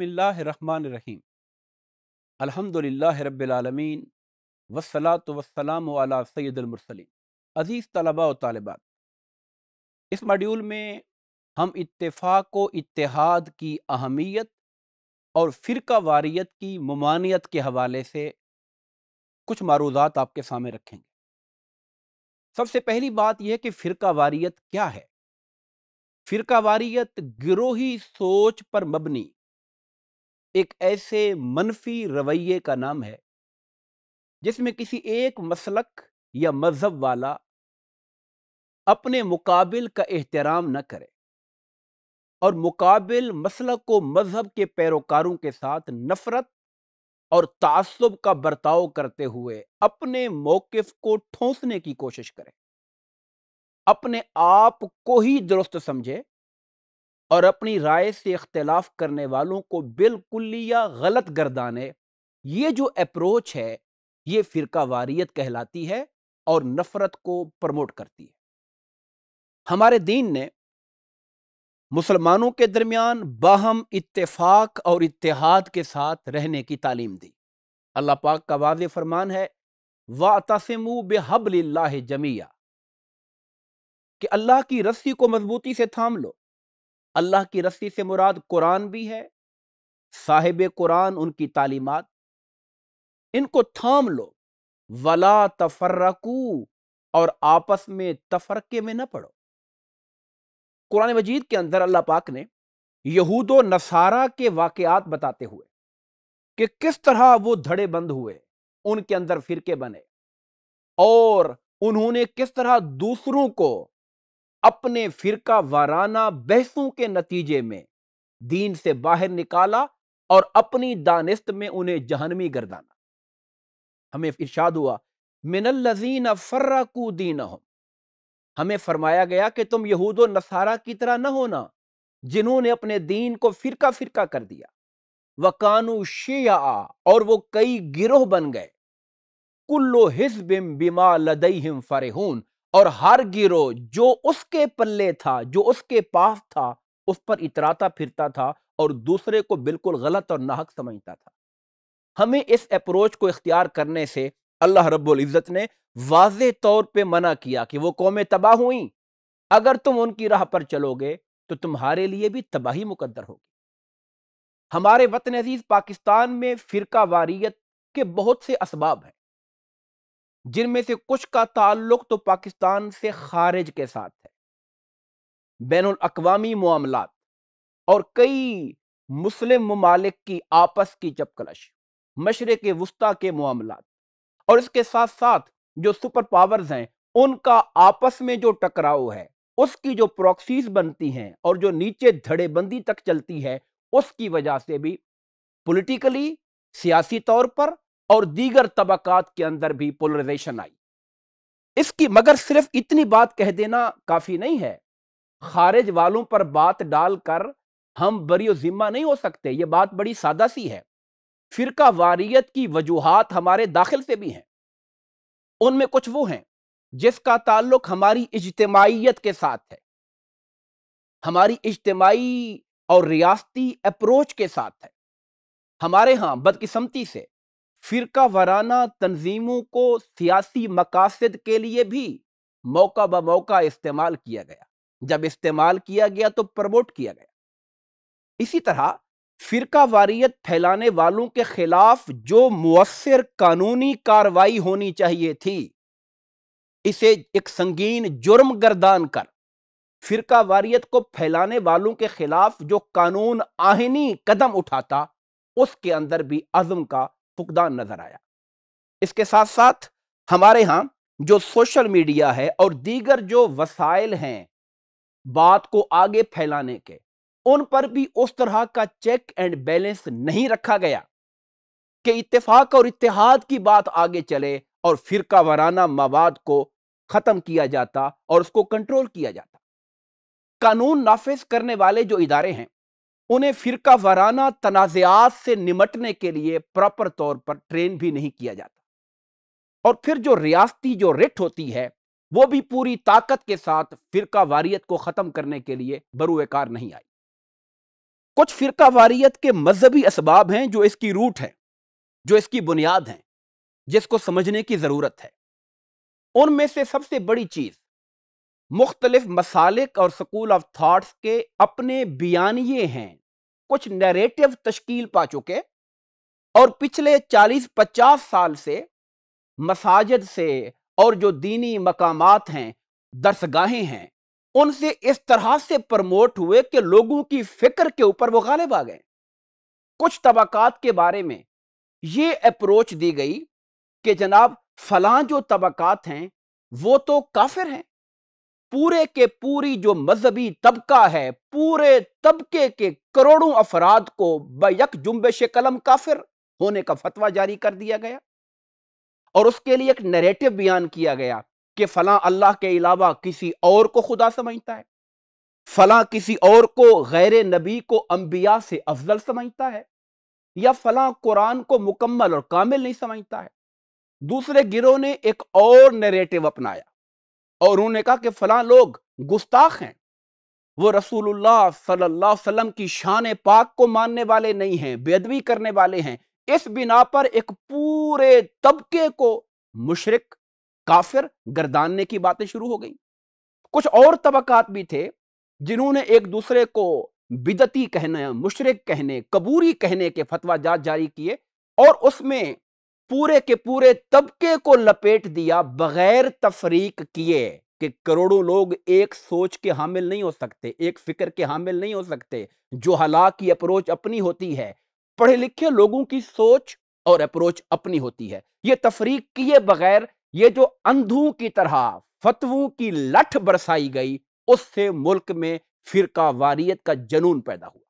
बसमीम अलहमदिल्ला रबालमीन वसलात वसलाम आला सैदुलमरसलिन अज़ीज़ तलबा व तालबात इस मॉड्यूल में हम इतफाक़ इतिहाद की अहमियत और फ़िरका वारियत की ममानियत के हवाले से कुछ मारूजात आपके सामने रखेंगे सबसे पहली बात यह कि फ़िरका वारियत क्या है फ़िरका वारियत गिरोही सोच पर मबनी एक ऐसे मनफी रवैये का नाम है जिसमें किसी एक मसलक या मज़हब वाला अपने मुकाबिल का एहतराम न करे और मुकाबिल मसलक को मज़हब के पैरोकारों के साथ नफरत और तासब का बर्ताव करते हुए अपने मौकफ़ को ठोंसने की कोशिश करे अपने आप को ही दुरुस्त समझे और अपनी राय से इख्तलाफ करने वालों को बिल्कुल या गलत गर्दाने ये जो अप्रोच है ये फ़िरका वारियत कहलाती है और नफ़रत को प्रमोट करती है हमारे दीन ने मुसलमानों के दरमियान बाहम इत्तेफाक और इत्तेहाद के साथ रहने की तालीम दी अल्लाह पाक का वाज फरमान है वा तसमु बेहबल जमिया कि अल्लाह की रस्सी को मजबूती से थाम लो अल्लाह की रस्सी से मुराद कुरान भी है साहिब कुरान उनकी तालीमात इनको थाम लो वला तफर्रकू और आपस में तफरके में न पड़ो कुरान मजीद के अंदर अल्लाह पाक ने यहूद नसारा के वाकयात बताते हुए कि किस तरह वो धड़े बंद हुए उनके अंदर फिरके बने और उन्होंने किस तरह दूसरों को अपने फिरका वाराना बहसों के नतीजे में दीन से बाहर निकाला और अपनी दानिस्त में उन्हें जहनमी गर्दाना हमें इर्शाद हुआ मिनल्लजीन फर्रकू दीन हमें फरमाया गया कि तुम यहूद नसारा की तरह न होना जिन्होंने अपने दीन को फिरका फिरका कर दिया वकानु शिया और वो कई गिरोह बन गए कुल्लो हिजबिम बिमा हिम फरेहून और हर गिरो जो उसके पल्ले था जो उसके पास था उस पर इतराता फिरता था और दूसरे को बिल्कुल गलत और नाहक समझता था हमें इस अप्रोच को इख्तियार करने से अल्लाह रब्बुल इज़्ज़त ने वाज तौर पे मना किया कि वो कौमें तबाह हुई अगर तुम उनकी राह पर चलोगे तो तुम्हारे लिए भी तबाही मुकद्दर होगी हमारे वतन अजीज़ पाकिस्तान में फ़िरका वारियत के बहुत से इसबाब हैं जिनमें से कुछ का ताल्लुक तो पाकिस्तान से खारिज के साथ है बैन अवी मामला और कई मुस्लिम ममालिक की आपस की चपकलश के वस्ता के मामला और इसके साथ साथ जो सुपर पावर्स हैं उनका आपस में जो टकराव है उसकी जो प्रोक्सीज बनती हैं और जो नीचे धड़ेबंदी तक चलती है उसकी वजह से भी पॉलिटिकली सियासी तौर पर और दीगर तबकात के अंदर भी पोलराइजेशन आई इसकी मगर सिर्फ इतनी बात कह देना काफ़ी नहीं है खारिज वालों पर बात डालकर हम बरी ज़िम्मा नहीं हो सकते ये बात बड़ी सादा सी है फ़िरका वारियत की वजूहत हमारे दाखिल से भी हैं उनमें कुछ वो हैं जिसका ताल्लुक हमारी इजतमाहीत के साथ है हमारी इजतमाही और रियासती अप्रोच के साथ है हमारे यहां बदकिस्मती से फिरका वराना तंजीमों को सियासी मकासद के लिए भी मौका ब मौका इस्तेमाल किया गया जब इस्तेमाल किया गया तो प्रमोट किया गया इसी तरह फिरका वारियत फैलाने वालों के खिलाफ जो मुसर कानूनी कार्रवाई होनी चाहिए थी इसे एक संगीन जुर्म गर्दान कर फिरका वारियत को फैलाने वालों के खिलाफ जो कानून आहनी कदम उठाता उसके अंदर भी अजम का फुकदान नजर आया इसके साथ साथ हमारे यहाँ जो सोशल मीडिया है और दीगर जो वसाइल हैं बात को आगे फैलाने के उन पर भी उस तरह का चेक एंड बैलेंस नहीं रखा गया कि इत्तेफाक और इतिहाद की बात आगे चले और फिरका वराना मवाद को ख़त्म किया जाता और उसको कंट्रोल किया जाता कानून नाफिज करने वाले जो इदारे हैं उन्हें फिरका वाराना तनाज़ात से निमटने के लिए प्रॉपर तौर पर ट्रेन भी नहीं किया जाता और फिर जो रियासती जो रिट होती है वो भी पूरी ताकत के साथ फिरका वारियत को ख़त्म करने के लिए बरूकार नहीं आई कुछ फिरका वारियत के मजहबी इसबाब हैं जो इसकी रूट है जो इसकी बुनियाद हैं जिसको समझने की ज़रूरत है उनमें से सबसे बड़ी चीज़ मुख्तलिफ मसालिक और स्कूल ऑफ थाट्स के अपने बयानिए हैं कुछ नैरेटिव तश्कील पा चुके और पिछले 40-50 साल से मसाजिद से और जो दीनी मकामात हैं दरसगाहें हैं उनसे इस तरह से प्रमोट हुए कि लोगों की फिक्र के ऊपर वो गालिब आ गए कुछ तबक़ात के बारे में ये अप्रोच दी गई कि जनाब फलां जो तबक़ात हैं वो तो काफिर हैं पूरे के पूरी जो मजहबी तबका है पूरे तबके के करोड़ों अफराद को बक जुम्बश कलम काफिर होने का फतवा जारी कर दिया गया और उसके लिए एक नरेटिव बयान किया गया कि फला अल्लाह के अलावा किसी और को खुदा समझता है फला किसी और को गैर नबी को अम्बिया से अफजल समझता है या फला कुरान को मुकम्मल और कामिल नहीं समझता है दूसरे गिरोह ने एक और नरेटिव अपनाया और उन्होंने कहा कि फलां लोग गुस्ताख हैं वो रसूलुल्लाह सल्लल्लाहु अलैहि वसल्लम की शान पाक को मानने वाले नहीं हैं बेदवी करने वाले हैं इस बिना पर एक पूरे तबके को मुशरक काफिर गर्दानने की बातें शुरू हो गई कुछ और तबकात भी थे जिन्होंने एक दूसरे को बिदती कहने मुशरक कहने कबूरी कहने के फतवा जात जारी किए और उसमें पूरे के पूरे तबके को लपेट दिया बगैर तफरीक किए कि करोड़ों लोग एक सोच के हामिल नहीं हो सकते एक फिक्र के हामिल नहीं हो सकते जो हालात की अप्रोच अपनी होती है पढ़े लिखे लोगों की सोच और अप्रोच अपनी होती है ये तफरीक किए बगैर ये जो अंधों की तरह फतवों की लठ बरसाई गई उससे मुल्क में फिरका वारियत का जनून पैदा हुआ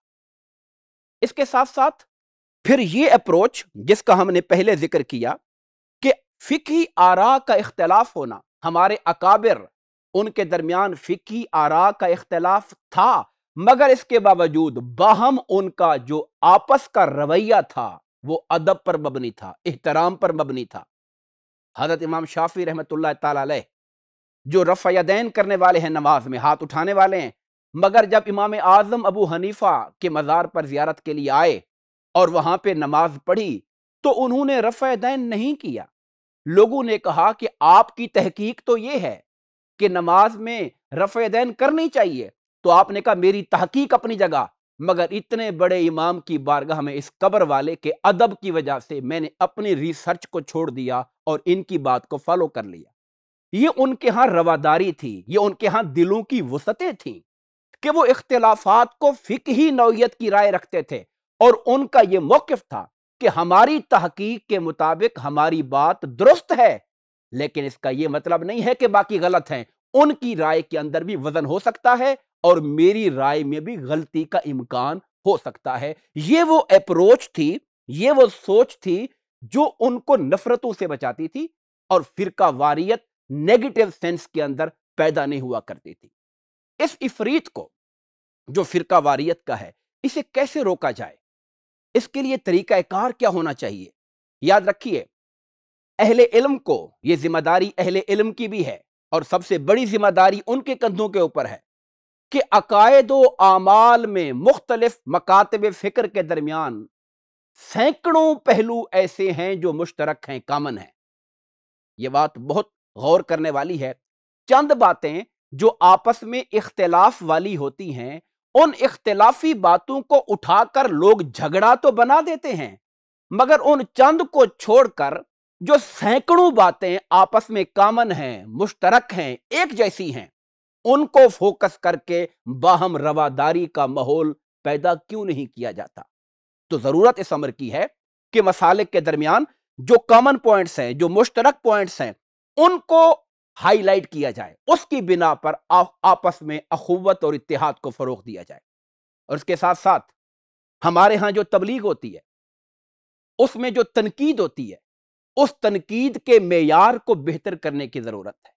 इसके साथ साथ फिर ये अप्रोच जिसका हमने पहले जिक्र किया कि फ़िकी आरा का इख्तलाफ होना हमारे अकाबिर उनके दरमियान फ़िकी आरा का इख्तलाफ था मगर इसके बावजूद बाहम उनका जो आपस का रवैया था वो अदब पर मबनी था एहतराम पर मबनी था हजरत इमाम शाफी रहमत ताल जो रफ़ैदैन करने वाले हैं नमाज में हाथ उठाने वाले हैं मगर जब इमाम आज़म अबू हनीफ़ा के मज़ार पर जियारत के लिए आए और वहां पे नमाज पढ़ी तो उन्होंने रफ़ैदैन नहीं किया लोगों ने कहा कि आपकी तहकीक तो ये है कि नमाज में रफ़ैदैन करनी चाहिए तो आपने कहा मेरी तहकीक अपनी जगह मगर इतने बड़े इमाम की बारगाह में इस कब्र वाले के अदब की वजह से मैंने अपनी रिसर्च को छोड़ दिया और इनकी बात को फॉलो कर लिया ये उनके यहाँ रवादारी थी ये उनके यहाँ दिलों की वसतें थी कि वो इख्तलाफात को फिक ही नौीयत की राय रखते थे और उनका यह मौकफ था कि हमारी तहकीक के मुताबिक हमारी बात दुरुस्त है लेकिन इसका यह मतलब नहीं है कि बाकी गलत हैं उनकी राय के अंदर भी वजन हो सकता है और मेरी राय में भी गलती का इम्कान हो सकता है ये वो अप्रोच थी ये वो सोच थी जो उनको नफरतों से बचाती थी और फिरका वारियत नेगेटिव सेंस के अंदर पैदा नहीं हुआ करती थी इस इफरीत को जो फिरका वारियत का है इसे कैसे रोका जाए इसके लिए तरीक़ाकार क्या होना चाहिए याद रखिए अहले इल्म को यह जिम्मेदारी अहले इल्म की भी है और सबसे बड़ी जिम्मेदारी उनके कंधों के ऊपर है कि अकायद आमाल में मुख्तलिफ मकातब फ़िक्र के दरमियान सैकड़ों पहलू ऐसे हैं जो मुश्तरक हैं कामन हैं यह बात बहुत गौर करने वाली है चंद बातें जो आपस में इख्तलाफ वाली होती हैं उन इख्तलाफी बातों को उठाकर लोग झगड़ा तो बना देते हैं मगर उन चंद को छोड़कर जो सैकड़ों बातें आपस में कामन हैं मुश्तरक हैं एक जैसी हैं उनको फोकस करके बाहम रवादारी का माहौल पैदा क्यों नहीं किया जाता तो ज़रूरत इस अमर की है कि मसाले के दरमियान जो कॉमन पॉइंट्स हैं जो मुश्तरक पॉइंट्स हैं उनको हाईलाइट किया जाए उसकी बिना पर आ, आपस में अखुवत और इतिहाद को फ़रोग दिया जाए और उसके साथ साथ हमारे यहाँ जो तबलीग होती है उसमें जो तनकीद होती है उस तनकीद के मैार को बेहतर करने की ज़रूरत है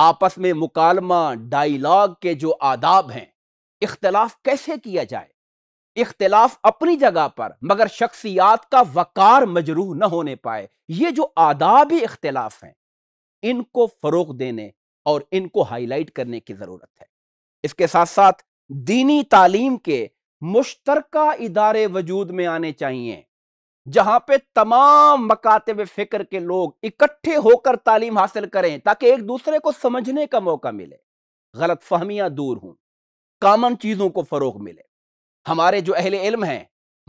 आपस में मुकालमा डायलॉग के जो आदाब हैं इख्तलाफ कैसे किया जाए इख्तलाफ अपनी जगह पर मगर शख्सियात का वकार मजरूह न होने पाए ये जो आदाब इख्तलाफ हैं इनको फ़रोग देने और इनको हाईलाइट करने की ज़रूरत है इसके साथ साथ दीनी तालीम के मुश्तरका इदारे वजूद में आने चाहिए जहां पे तमाम मकातब फ़िक्र के लोग इकट्ठे होकर तालीम हासिल करें ताकि एक दूसरे को समझने का मौका मिले गलत फहमियां दूर हों कामन चीज़ों को फ़रोग मिले हमारे जो अहल इल्म हैं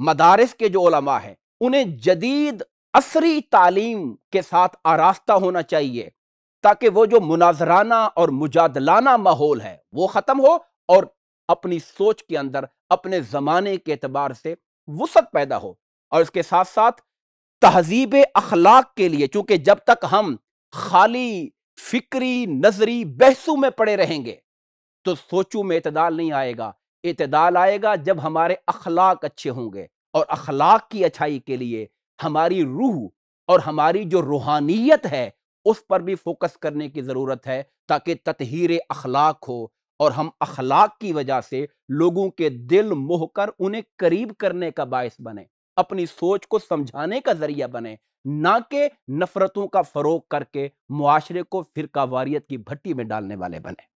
मदारस के जो ओलमा है उन्हें जदीद असरी तालीम के साथ आरास्ता होना चाहिए ताकि वो जो मुनाजराना और मुजादलाना माहौल है वो ख़त्म हो और अपनी सोच के अंदर अपने ज़माने के अतबार से वसत पैदा हो और इसके साथ साथ तहजीब अखलाक के लिए चूंकि जब तक हम खाली फिक्री नजरी बहसू में पड़े रहेंगे तो सोचू में इतदाल नहीं आएगा इतदाल आएगा जब हमारे अखलाक अच्छे होंगे और अखलाक की अच्छाई के लिए हमारी रूह और हमारी जो रूहानियत है उस पर भी फोकस करने की ज़रूरत है ताकि ततहीर अखलाक हो और हम अखलाक की वजह से लोगों के दिल मोह कर उन्हें करीब करने का बायस बने अपनी सोच को समझाने का जरिया बने ना कि नफरतों का फरोग करके मुआरे को फिरका वारियत की भट्टी में डालने वाले बने